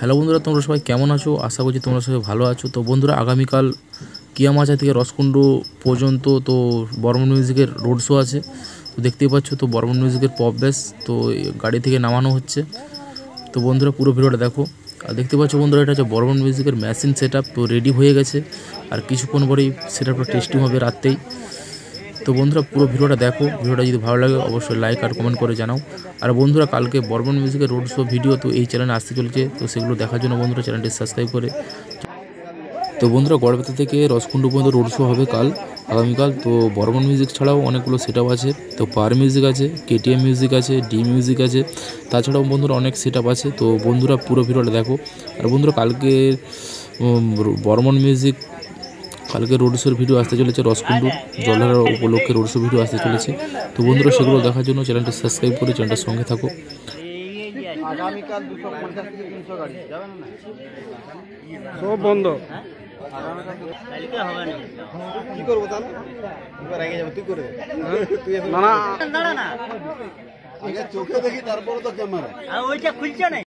Hello বন্ধুরা তোমরা সবাই কেমন আছো আশা করছি তোমরা সবাই ভালো আছো তো বন্ধুরা আগামীকাল কিয়ামাচা থেকে রসকুণ্ড পর্যন্ত তো বর্মন মিউজিকের রোড শো আছে তো দেখতেই পাচ্ছ তো বর্মন মিউজিকের পপ বেশ তো গাড়ি থেকে নামানো হচ্ছে তো বন্ধুরা পুরো ভিডিওটা দেখো আর দেখতে পাচ্ছ বন্ধুরা এটা হচ্ছে বর্মন মিউজিকের মেশিন সেট তো রেডি হয়ে গেছে আর কিছুক্ষণ পরেই সেট আপটা টেস্টিং হবে রাত্রেই তো বন্ধুরা পুরো ভিডিওটা দেখো ভিডিওটা যদি ভালো লাগে অবশ্যই লাইক আর কমেন্ট করে জানাও আর বন্ধুরা কালকে বর্মন মিউজিকের রোড শো ভিডিও তো এই চ্যানেলে আসতে চলেছে তো সেগুলো দেখার জন্য বন্ধুরা চ্যানেলটি সাবস্ক্রাইব করে তো বন্ধুরা গড়বেতা থেকে রসকুণ্ড পর্যন্ত রোড শো হবে কাল আগামীকাল তো বর্মন মিউজিক ছাড়াও অনেকগুলো সেট আছে তো পার মিউজিক আছে কেটিএম মিউজিক আছে ডি মিউজিক আছে তাছাড়াও বন্ধুরা অনেক সেট আছে তো বন্ধুরা পুরো ভিডিওটা দেখো আর বন্ধুরা কালকে বর্মন মিউজিক কালকে রোড শোর ভিডিও আসতে চলেছে রসকুণ্ডু জলের উপলক্ষে রোড শো ভিডিও আসতে চলেছে তো বন্ধুরা সেগুলো দেখার জন্য চ্যানেলটা সাবস্ক্রাইব করে চ্যানেলটার সঙ্গে থাকো না সব বন্ধ হ্যাঁ? না না চোখে দেখি তারপরে তো ক্যামেরা ওইটা খুলছে না